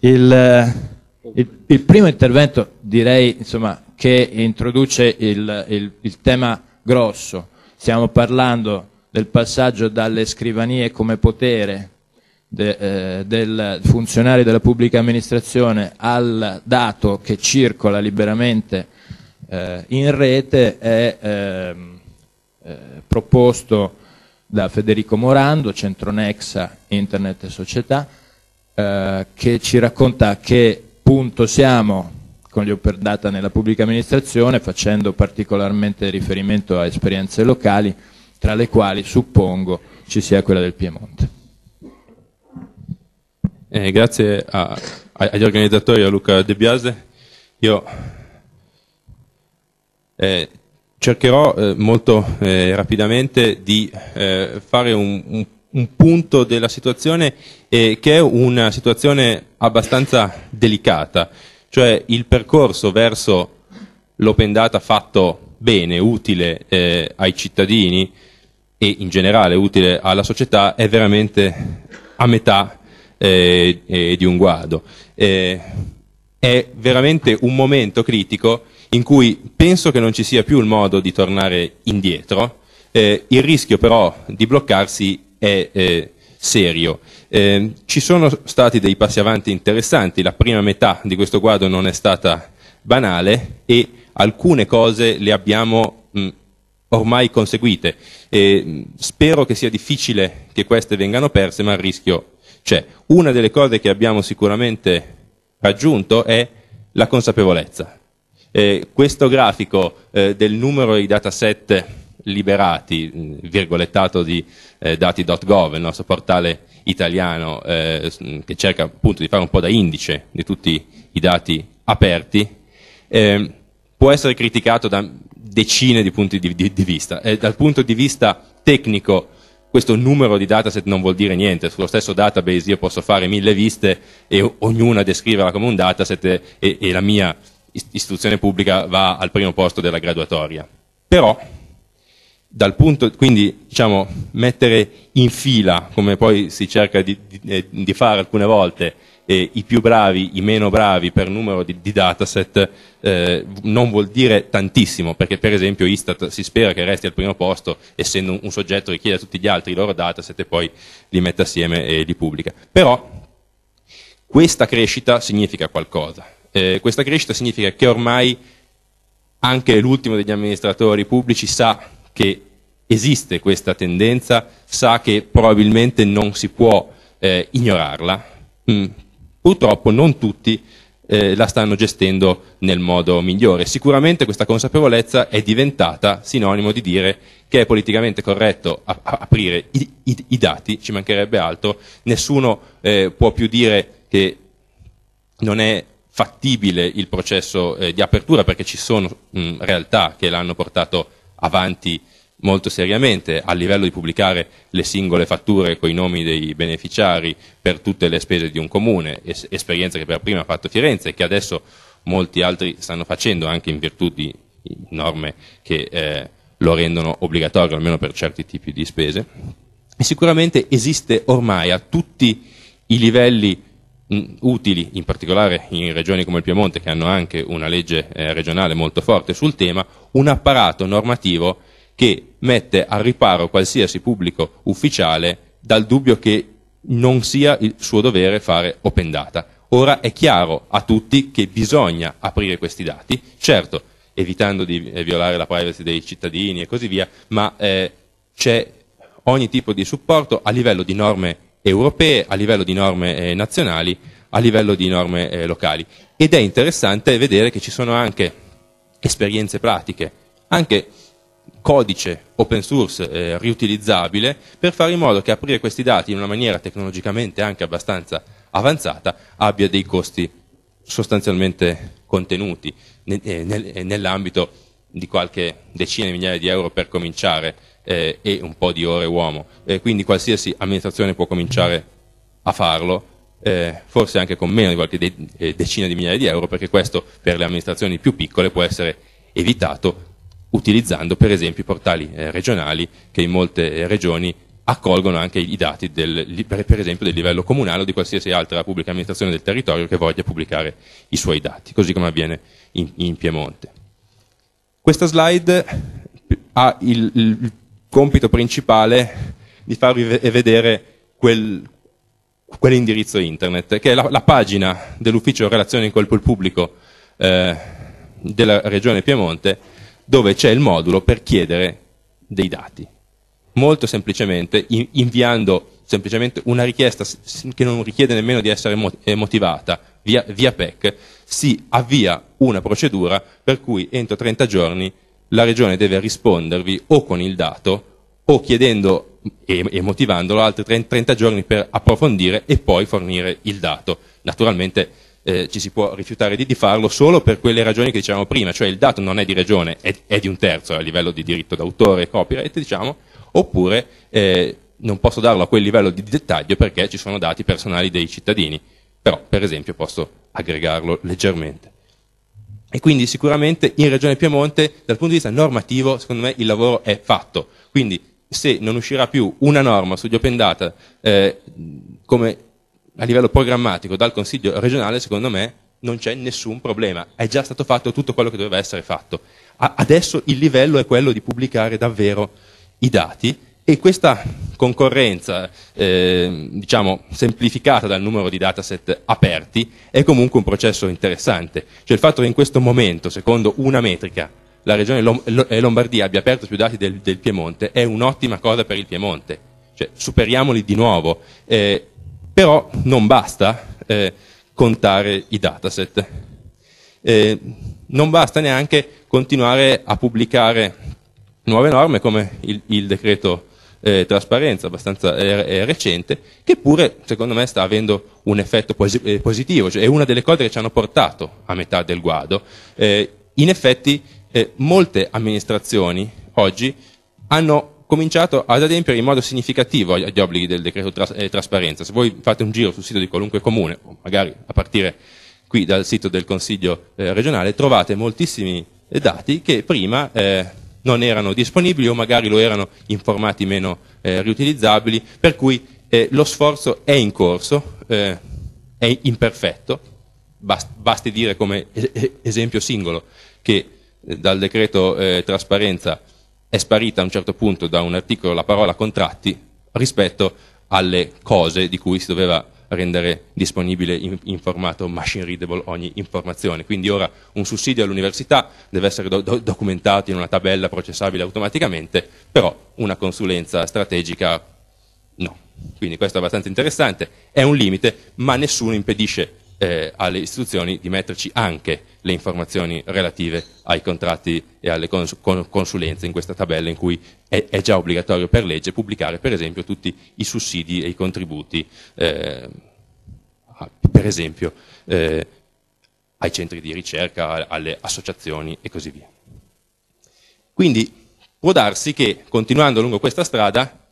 Il, eh, il, il primo intervento direi insomma, che introduce il, il tema grosso. Stiamo parlando del passaggio dalle scrivanie come potere De, eh, del funzionario della pubblica amministrazione al dato che circola liberamente eh, in rete è ehm, eh, proposto da Federico Morando, Centronexa, Internet e Società, eh, che ci racconta a che punto siamo con gli open data nella pubblica amministrazione, facendo particolarmente riferimento a esperienze locali, tra le quali suppongo ci sia quella del Piemonte. Eh, grazie a, agli organizzatori, a Luca De Biase. Io eh, cercherò eh, molto eh, rapidamente di eh, fare un, un un punto della situazione eh, che è una situazione abbastanza delicata, cioè il percorso verso l'open data fatto bene, utile eh, ai cittadini e in generale utile alla società è veramente a metà eh, di un guado. Eh, è veramente un momento critico in cui penso che non ci sia più il modo di tornare indietro, eh, il rischio però di bloccarsi è eh, serio. Eh, ci sono stati dei passi avanti interessanti, la prima metà di questo quadro non è stata banale e alcune cose le abbiamo mh, mm, ormai conseguite. E mm, spero che sia difficile che queste vengano perse, ma il rischio c'è. Una delle cose che abbiamo sicuramente raggiunto è la consapevolezza. Eh, questo grafico eh, del numero di dataset liberati, mm, virgolettato di eh, dati.gov, il nostro portale italiano eh, mm, che cerca appunto di fare un po' da indice di tutti i dati aperti, eh, può essere criticato da decine di punti di, di, di vista. E dal punto di vista tecnico questo numero di dataset non vuol dire niente, sullo stesso database io posso fare mille viste e ognuna descriverla come un dataset e, e la mia istituzione pubblica va al primo posto della graduatoria. Però dal punto, quindi diciamo, mettere in fila, come poi si cerca di, di, eh, di fare alcune volte, eh, i più bravi, i meno bravi per numero di, di dataset eh, non vuol dire tantissimo, perché per esempio Istat si spera che resti al primo posto, essendo un, soggetto che chiede a tutti gli altri i loro dataset e poi li mette assieme e li pubblica. Però questa crescita significa qualcosa. Eh, questa crescita significa che ormai anche l'ultimo degli amministratori pubblici sa che esiste questa tendenza, sa che probabilmente non si può eh, ignorarla. Mm. Purtroppo non tutti eh, la stanno gestendo nel modo migliore. Sicuramente questa consapevolezza è diventata sinonimo di dire che è politicamente corretto aprire i, i, i, dati, ci mancherebbe altro, nessuno eh, può più dire che non è fattibile il processo eh, di apertura perché ci sono mh, mm, realtà che l'hanno portato a avanti molto seriamente a livello di pubblicare le singole fatture con i nomi dei beneficiari per tutte le spese di un comune, es- esperienza che per prima ha fatto Firenze e che adesso molti altri stanno facendo anche in virtù di norme che eh, lo rendono obbligatorio almeno per certi tipi di spese. E sicuramente esiste ormai a tutti i livelli mm, utili, in particolare in regioni come il Piemonte che hanno anche una legge eh, regionale molto forte sul tema, un apparato normativo che mette al riparo qualsiasi pubblico ufficiale dal dubbio che non sia il suo dovere fare open data. Ora è chiaro a tutti che bisogna aprire questi dati, certo evitando di eh, violare la privacy dei cittadini e così via, ma eh, c'è ogni tipo di supporto a livello di norme europee, a livello di norme eh, nazionali, a livello di norme eh, locali. Ed è interessante vedere che ci sono anche esperienze pratiche, anche codice open source eh, riutilizzabile per fare in modo che aprire questi dati in una maniera tecnologicamente anche abbastanza avanzata abbia dei costi sostanzialmente contenuti ne, eh, ne, eh, nell'ambito di qualche decina di migliaia di euro per cominciare eh, e un po' di ore uomo. Eh, quindi qualsiasi amministrazione può cominciare a farlo eh, forse anche con meno di qualche de- eh, decina di migliaia di euro, perché questo per le amministrazioni più piccole può essere evitato utilizzando per esempio i portali eh, regionali che in molte regioni accolgono anche i dati del, per esempio del livello comunale o di qualsiasi altra pubblica amministrazione del territorio che voglia pubblicare i suoi dati, così come avviene in, in Piemonte. Questa slide ha il, il compito principale di farvi vedere quel, quell'indirizzo internet, che è la, la pagina dell'ufficio relazioni col pubblico eh, della regione Piemonte, dove c'è il modulo per chiedere dei dati. Molto semplicemente, in, inviando semplicemente una richiesta che non richiede nemmeno di essere eh, motivata via, via, PEC, si avvia una procedura per cui entro 30 giorni la Regione deve rispondervi o con il dato o chiedendo e, e motivandolo altri 30 giorni per approfondire e poi fornire il dato. Naturalmente eh, ci si può rifiutare di, di, farlo solo per quelle ragioni che dicevamo prima, cioè il dato non è di regione, è, è di un terzo a livello di diritto d'autore, copyright, diciamo, oppure eh, non posso darlo a quel livello di dettaglio perché ci sono dati personali dei cittadini, però per esempio posso aggregarlo leggermente. E quindi sicuramente in Regione Piemonte dal punto di vista normativo secondo me il lavoro è fatto, quindi se non uscirà più una norma sugli open data eh, come a livello programmatico dal Consiglio regionale, secondo me non c'è nessun problema, è già stato fatto tutto quello che doveva essere fatto. A adesso il livello è quello di pubblicare davvero i dati e questa concorrenza eh, diciamo, semplificata dal numero di dataset aperti è comunque un processo interessante, cioè il fatto che in questo momento, secondo una metrica, la regione eh, Lombardia abbia aperto più dati del, del, Piemonte è un'ottima cosa per il Piemonte, cioè, superiamoli di nuovo, eh, però non basta eh, contare i dataset, eh, non basta neanche continuare a pubblicare nuove norme come il, il decreto eh, trasparenza abbastanza eh, recente, che pure secondo me sta avendo un effetto posi- eh, positivo, cioè è una delle cose che ci hanno portato a metà del guado. Eh, in effetti eh, molte amministrazioni oggi hanno cominciato ad adempiere in modo significativo agli obblighi del decreto tras- eh, trasparenza. Se voi fate un giro sul sito di qualunque comune, o magari a partire qui dal sito del Consiglio eh, regionale, trovate moltissimi eh, dati che prima eh, non erano disponibili o magari lo erano in formati meno eh, riutilizzabili, per cui lo sforzo è in corso, è imperfetto, basti dire come esempio singolo che dal decreto eh, trasparenza è sparita a un certo punto da un articolo la parola contratti rispetto alle cose di cui si doveva rendere disponibile in, in formato machine readable ogni informazione. Quindi ora un sussidio all'università deve essere do, do, documentato in una tabella processabile automaticamente, però una consulenza strategica no. Quindi questo è abbastanza interessante, è un limite, ma nessuno impedisce eh, alle istituzioni di metterci anche le informazioni relative ai contratti e alle cons consulenze in questa tabella in cui è, è, già obbligatorio per legge pubblicare per esempio tutti i sussidi e i contributi eh, per esempio eh, ai centri di ricerca, alle associazioni e così via. Quindi può darsi che continuando lungo questa strada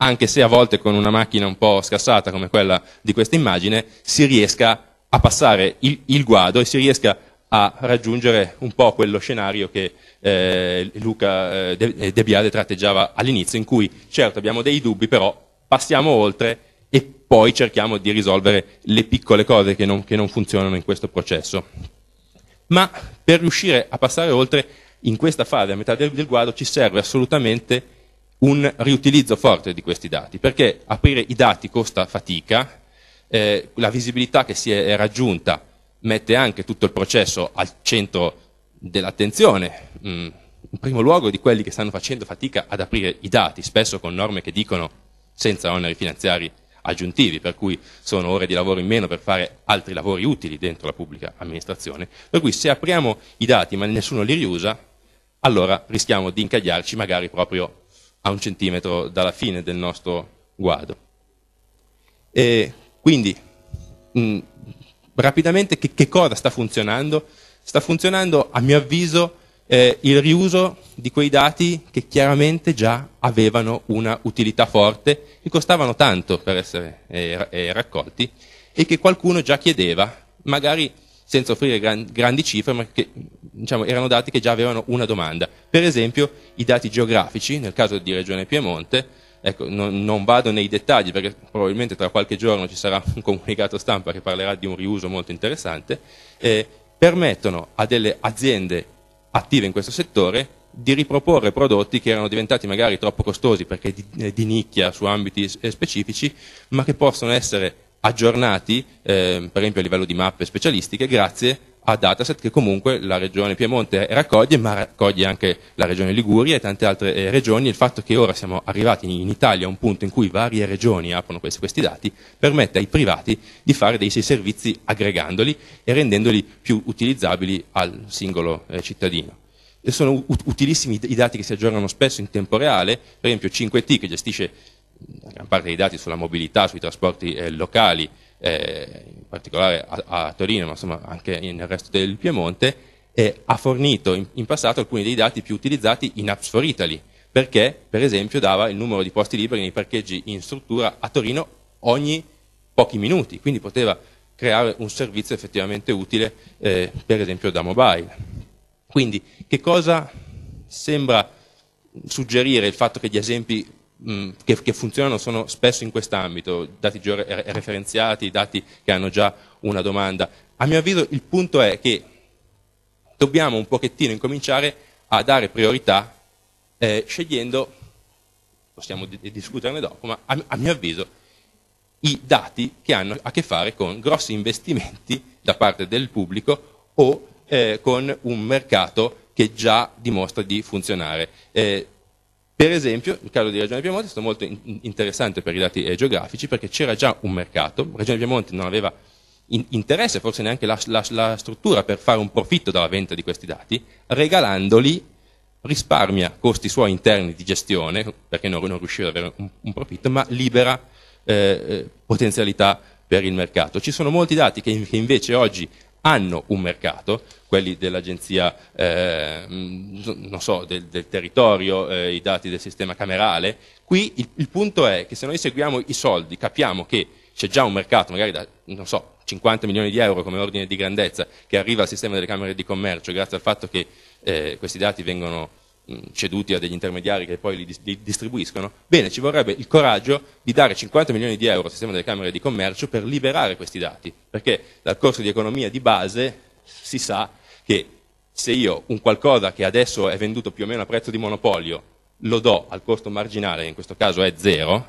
anche se a volte con una macchina un po' scassata come quella di questa immagine, si riesca a passare il, il guado e si riesca a raggiungere un po' quello scenario che eh, Luca eh, De, eh, De Biade tratteggiava all'inizio, in cui certo abbiamo dei dubbi, però passiamo oltre e poi cerchiamo di risolvere le piccole cose che non, che non funzionano in questo processo. Ma per riuscire a passare oltre, in questa fase, a metà del, del guado, ci serve assolutamente un riutilizzo forte di questi dati, perché aprire i dati costa fatica, eh, la visibilità che si è raggiunta mette anche tutto il processo al centro dell'attenzione, mm, in primo luogo di quelli che stanno facendo fatica ad aprire i dati, spesso con norme che dicono senza oneri finanziari aggiuntivi, per cui sono ore di lavoro in meno per fare altri lavori utili dentro la pubblica amministrazione. Per cui se apriamo i dati ma nessuno li riusa, allora rischiamo di incagliarci magari proprio a un centimetro dalla fine del nostro guado. E quindi, mh, mm, rapidamente, che, che, cosa sta funzionando? Sta funzionando, a mio avviso, eh, il riuso di quei dati che chiaramente già avevano una utilità forte, che costavano tanto per essere eh, eh, raccolti e che qualcuno già chiedeva, magari senza offrire gran, grandi cifre, ma che diciamo, erano dati che già avevano una domanda. Per esempio i dati geografici, nel caso di Regione Piemonte, Ecco, no, non vado nei dettagli perché probabilmente tra qualche giorno ci sarà un comunicato stampa che parlerà di un riuso molto interessante, eh, permettono a delle aziende attive in questo settore di riproporre prodotti che erano diventati magari troppo costosi perché di, eh, di nicchia su ambiti eh, specifici, ma che possono essere aggiornati, eh, per esempio a livello di mappe specialistiche, grazie a dataset che comunque la regione Piemonte raccoglie, ma raccoglie anche la regione Liguria e tante altre eh, regioni. Il fatto che ora siamo arrivati in, Italia a un punto in cui varie regioni aprono questi, questi, dati permette ai privati di fare dei servizi aggregandoli e rendendoli più utilizzabili al singolo eh, cittadino sono utilissimi i dati che si aggiornano spesso in tempo reale, per esempio 5T che gestisce gran parte dei dati sulla mobilità, sui trasporti eh, locali, eh, in particolare a, a, Torino, ma insomma anche nel resto del Piemonte, eh, ha fornito in, in, passato alcuni dei dati più utilizzati in Apps for Italy, perché per esempio dava il numero di posti liberi nei parcheggi in struttura a Torino ogni pochi minuti, quindi poteva creare un servizio effettivamente utile, eh, per esempio da mobile. Quindi che cosa sembra suggerire il fatto che gli esempi Mm, che, che, funzionano sono spesso in quest'ambito, dati referenziati, dati che hanno già una domanda. A mio avviso il punto è che dobbiamo un pochettino incominciare a dare priorità eh, scegliendo, possiamo di- discuterne dopo, ma a, a mio avviso i dati che hanno a che fare con grossi investimenti da parte del pubblico o eh, con un mercato che già dimostra di funzionare. Eh, per esempio, il caso di Regione Piemonte è stato molto in interessante per i dati eh, geografici perché c'era già un mercato, Regione Piemonte non aveva in interesse, forse neanche la, la, la struttura per fare un profitto dalla vendita di questi dati, regalandoli risparmia costi suoi interni di gestione, perché non, non riusciva ad avere un, un profitto, ma libera eh, eh potenzialità per il mercato. Ci sono molti dati che, che invece oggi hanno un mercato, quelli dell'agenzia eh, so, del, del, territorio, eh, i dati del sistema camerale. Qui il, il, punto è che se noi seguiamo i soldi, capiamo che c'è già un mercato, magari da, so, 50 milioni di euro come ordine di grandezza, che arriva al sistema delle camere di commercio grazie al fatto che eh, questi dati vengono ceduti a degli intermediari che poi li, li, distribuiscono, bene, ci vorrebbe il coraggio di dare 50 milioni di euro al sistema delle Camere di Commercio per liberare questi dati, perché dal corso di economia di base si sa che se io un qualcosa che adesso è venduto più o meno a prezzo di monopolio lo do al costo marginale, in questo caso è zero,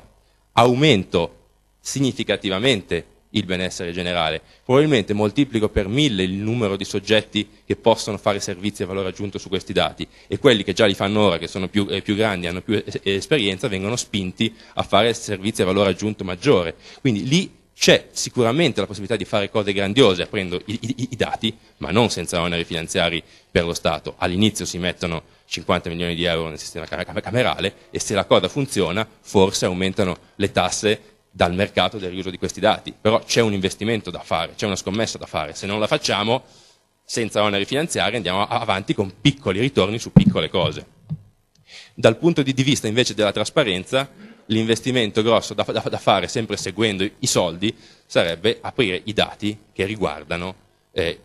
aumento significativamente il benessere generale. Probabilmente moltiplico per mille il numero di soggetti che possono fare servizi a valore aggiunto su questi dati e quelli che già li fanno ora, che sono più, eh, più grandi, hanno più es- esperienza, vengono spinti a fare servizi a valore aggiunto maggiore. Quindi lì c'è sicuramente la possibilità di fare cose grandiose aprendo i, i, i dati, ma non senza oneri finanziari per lo Stato. All'inizio si mettono 50 milioni di euro nel sistema camerale e se la cosa funziona forse aumentano le tasse dal mercato del riuso di questi dati. Però c'è un investimento da fare, c'è una scommessa da fare. Se non la facciamo, senza oneri finanziari, andiamo avanti con piccoli ritorni su piccole cose. Dal punto di vista invece della trasparenza, l'investimento grosso da, da, da fare, sempre seguendo i soldi, sarebbe aprire i dati che riguardano eh,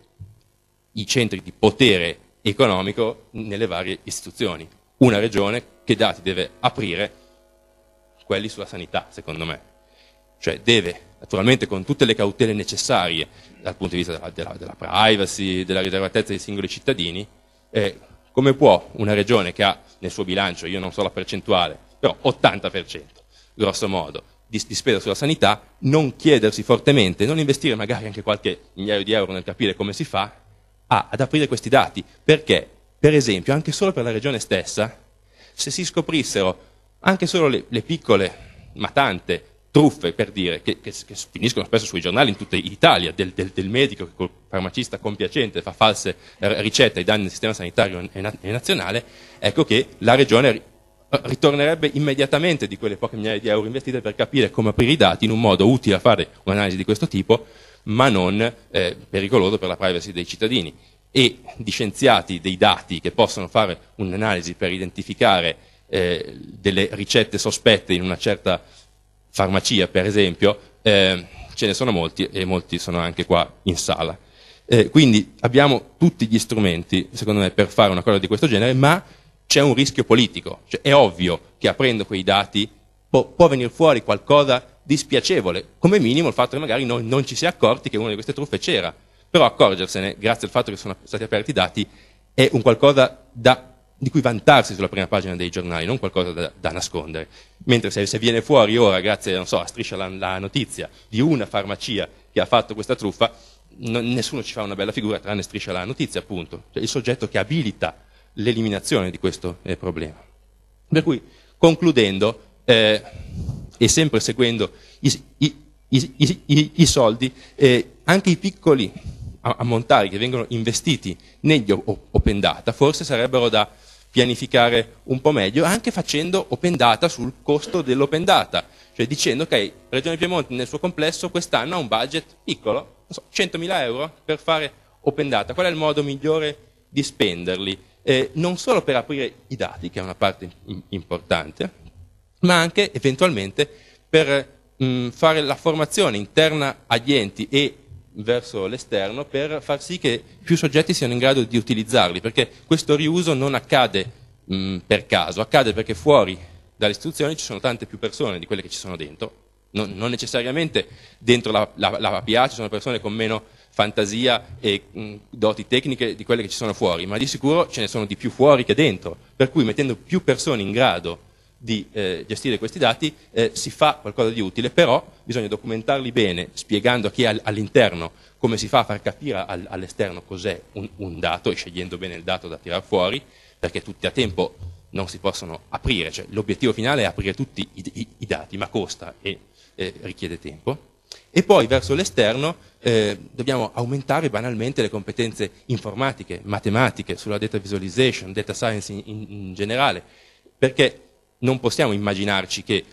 i centri di potere economico nelle varie istituzioni. Una regione che dati deve aprire quelli sulla sanità, secondo me. Cioè deve, naturalmente con tutte le cautele necessarie dal punto di vista della, della, della privacy, della riservatezza dei singoli cittadini, eh, come può una regione che ha nel suo bilancio, io non so la percentuale, però 80%, grosso modo, di, di spesa sulla sanità, non chiedersi fortemente, non investire magari anche qualche migliaio di euro nel capire come si fa, a, ad aprire questi dati, perché, per esempio, anche solo per la regione stessa, se si scoprissero anche solo le, le piccole ma tante truffe, per dire, che, che, che, finiscono spesso sui giornali in tutta Italia, del, del, del medico che col farmacista compiacente fa false ricette ai danni del sistema sanitario e, na e nazionale, ecco che la regione eh, ritornerebbe immediatamente di quelle poche migliaia di euro investite per capire come aprire i dati in un modo utile a fare un'analisi di questo tipo, ma non eh, pericoloso per la privacy dei cittadini. E di scienziati dei dati che possono fare un'analisi per identificare eh, delle ricette sospette in una certa farmacia per esempio, eh, ce ne sono molti e molti sono anche qua in sala. Eh, quindi abbiamo tutti gli strumenti, secondo me, per fare una cosa di questo genere, ma c'è un rischio politico. Cioè, è ovvio che aprendo quei dati può, può venire fuori qualcosa di spiacevole, come minimo il fatto che magari noi non ci si è accorti che una di queste truffe c'era. Però accorgersene, grazie al fatto che sono stati aperti i dati, è un qualcosa da di cui vantarsi sulla prima pagina dei giornali, non qualcosa da, da nascondere. Mentre se, se, viene fuori ora, grazie so, a striscia la, la, notizia di una farmacia che ha fatto questa truffa, no, nessuno ci fa una bella figura tranne striscia la notizia, appunto, cioè il soggetto che abilita l'eliminazione di questo eh, problema. Per cui, concludendo, eh, e sempre seguendo i, i, i, i soldi, eh, anche i piccoli ammontari che vengono investiti negli open data forse sarebbero da pianificare un po' meglio, anche facendo open data sul costo dell'open data, cioè dicendo che okay, Regione Piemonte nel suo complesso quest'anno ha un budget piccolo, so, 100.000 euro per fare open data, qual è il modo migliore di spenderli? Eh, non solo per aprire i dati, che è una parte importante, ma anche eventualmente per mh, mm, fare la formazione interna agli enti e verso l'esterno per far sì che più soggetti siano in grado di utilizzarli, perché questo riuso non accade mh, per caso, accade perché fuori dalle istituzioni ci sono tante più persone di quelle che ci sono dentro, non, non necessariamente dentro la, la, la PA ci sono persone con meno fantasia e mh, doti tecniche di quelle che ci sono fuori, ma di sicuro ce ne sono di più fuori che dentro, per cui mettendo più persone in grado di eh, gestire questi dati eh, si fa qualcosa di utile, però bisogna documentarli bene, spiegando a chi è all'interno come si fa a far capire all all'esterno cos'è un, un, dato e scegliendo bene il dato da tirare fuori, perché tutti a tempo non si possono aprire, cioè, l'obiettivo finale è aprire tutti i, i, i dati, ma costa e eh, richiede tempo. E poi verso l'esterno eh, dobbiamo aumentare banalmente le competenze informatiche, matematiche, sulla data visualization, data science in, in, in generale, perché non possiamo immaginarci che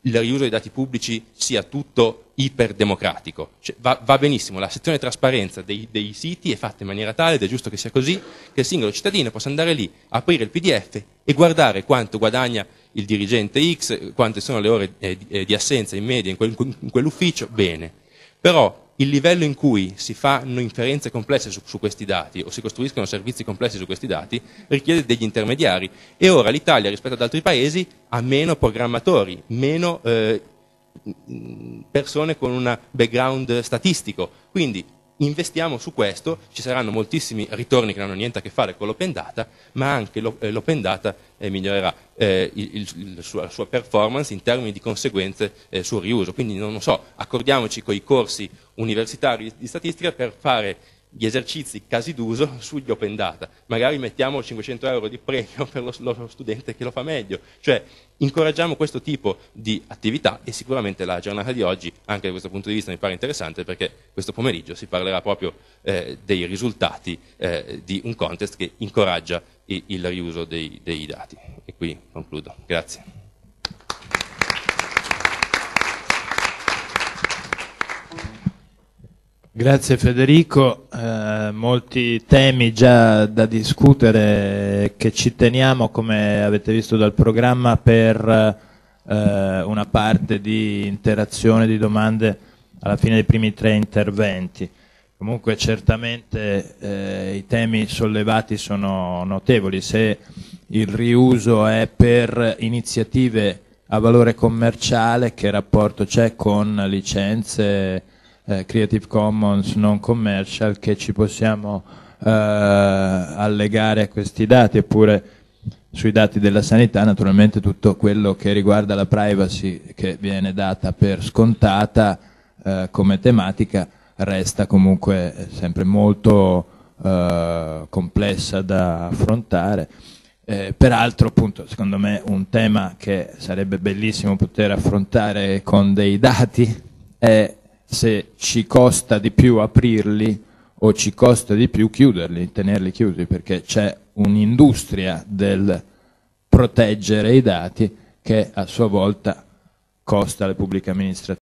il riuso dei dati pubblici sia tutto iperdemocratico. Cioè, va, va, benissimo, la sezione trasparenza dei, dei, siti è fatta in maniera tale, ed è giusto che sia così, che il singolo cittadino possa andare lì, aprire il PDF e guardare quanto guadagna il dirigente X, quante sono le ore eh, di eh, assenza in media in, quel, in quell'ufficio, bene. Però il livello in cui si fanno inferenze complesse su, su, questi dati o si costruiscono servizi complessi su questi dati richiede degli intermediari e ora l'Italia rispetto ad altri paesi ha meno programmatori, meno eh, persone con un background statistico, quindi investiamo su questo, ci saranno moltissimi ritorni che non hanno niente a che fare con l'open data, ma anche eh, l'open data eh, migliorerà eh, il, il, la, sua, la sua performance in termini di conseguenze eh, sul riuso. Quindi non, non so, accordiamoci con i corsi universitari di statistica per fare gli esercizi casi d'uso sugli open data. Magari mettiamo 500 euro di premio per lo, lo studente che lo fa meglio. Cioè, incoraggiamo questo tipo di attività e sicuramente la giornata di oggi, anche da questo punto di vista, mi pare interessante perché questo pomeriggio si parlerà proprio eh, dei risultati eh, di un contest che incoraggia il, il riuso dei, dei dati. E qui concludo. Grazie. Grazie Federico, eh, molti temi già da discutere che ci teniamo, come avete visto dal programma, per eh, una parte di interazione di domande alla fine dei primi tre interventi. Comunque certamente eh, i temi sollevati sono notevoli, se il riuso è per iniziative a valore commerciale, che rapporto c'è con licenze, eh, Creative Commons non commercial che ci possiamo eh, allegare a questi dati, oppure sui dati della sanità naturalmente tutto quello che riguarda la privacy che viene data per scontata eh, come tematica resta comunque sempre molto eh, complessa da affrontare. Eh, peraltro, appunto, secondo me un tema che sarebbe bellissimo poter affrontare con dei dati è se ci costa di più aprirli o ci costa di più chiuderli, tenerli chiusi, perché c'è un'industria del proteggere i dati che a sua volta costa alle pubbliche amministrazioni.